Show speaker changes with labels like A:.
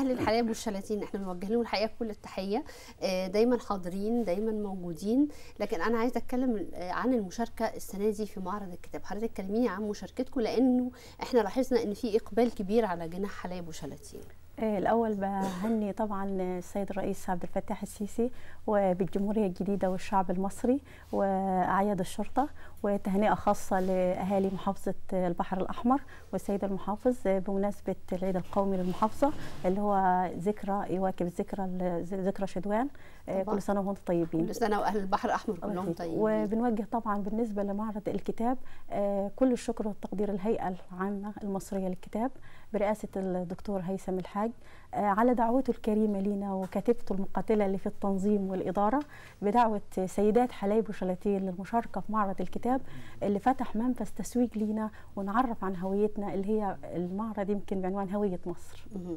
A: اهل الحلال والشلاتين احنا بنوجه لهم الحقيقه كل التحيه آه، دايما حاضرين دايما موجودين لكن انا عايزه اتكلم آه، عن المشاركه السنه دي في معرض الكتاب حضرتك كلميني عن مشاركتكم لانه احنا لاحظنا ان في اقبال كبير على جناح حلال وشلاتين
B: إيه، الأول بهني طبعا السيد الرئيس عبد الفتاح السيسي وبالجمهورية الجديدة والشعب المصري وأعياد الشرطة وتهنئة خاصة لأهالي محافظة البحر الأحمر والسيد المحافظ بمناسبة العيد القومي للمحافظة اللي هو ذكرى يواكب ذكرى ذكرى شدوان إيه، كل سنة وأنتم طيبين كل سنة وأهل البحر الأحمر كلهم طيبين وبنوجه طبعا بالنسبة لمعرض الكتاب إيه، كل الشكر والتقدير الهيئة العامة المصرية للكتاب برئاسة الدكتور هيثم الحاج السعد آه، على دعوته الكريمة لنا وكتبته المقاتلة اللي في التنظيم والإدارة بدعوة سيدات حلايب وشلاتين للمشاركة في معرض الكتاب اللي فتح منفذ تسويق لينا ونعرف عن هويتنا اللي هي المعرض يمكن بعنوان هوية مصر